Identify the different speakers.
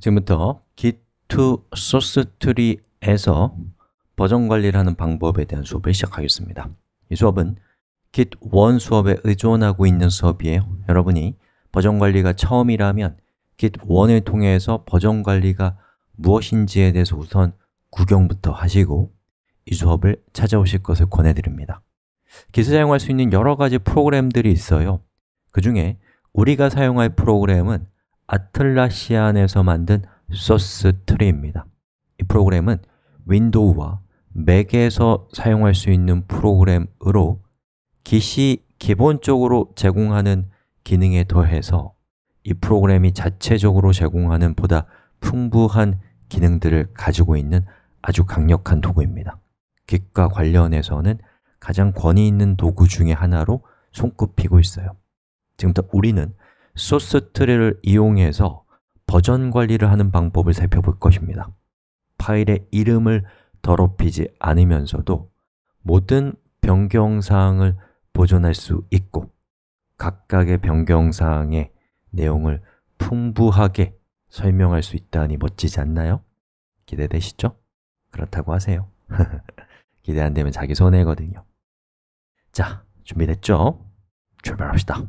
Speaker 1: 지금부터 git to source tree에서 버전 관리를 하는 방법에 대한 수업을 시작하겠습니다 이 수업은 git 1 수업에 의존하고 있는 수업이에요 여러분이 버전 관리가 처음이라면 git 1을 통해서 버전 관리가 무엇인지에 대해서 우선 구경부터 하시고 이 수업을 찾아오실 것을 권해드립니다 git 사용할 수 있는 여러 가지 프로그램들이 있어요 그 중에 우리가 사용할 프로그램은 아틀라시안에서 만든 소스 트리입니다. 이 프로그램은 윈도우와 맥에서 사용할 수 있는 프로그램으로 기시 기본적으로 제공하는 기능에 더해서 이 프로그램이 자체적으로 제공하는 보다 풍부한 기능들을 가지고 있는 아주 강력한 도구입니다. 긱과 관련해서는 가장 권위 있는 도구 중의 하나로 손꼽히고 있어요. 지금부터 우리는 소스 트리를 이용해서 버전 관리를 하는 방법을 살펴볼 것입니다. 파일의 이름을 더럽히지 않으면서도 모든 변경사항을 보존할 수 있고 각각의 변경사항의 내용을 풍부하게 설명할 수 있다니 멋지지 않나요? 기대되시죠? 그렇다고 하세요 기대 안 되면 자기 손해거든요 자, 준비됐죠?
Speaker 2: 출발합시다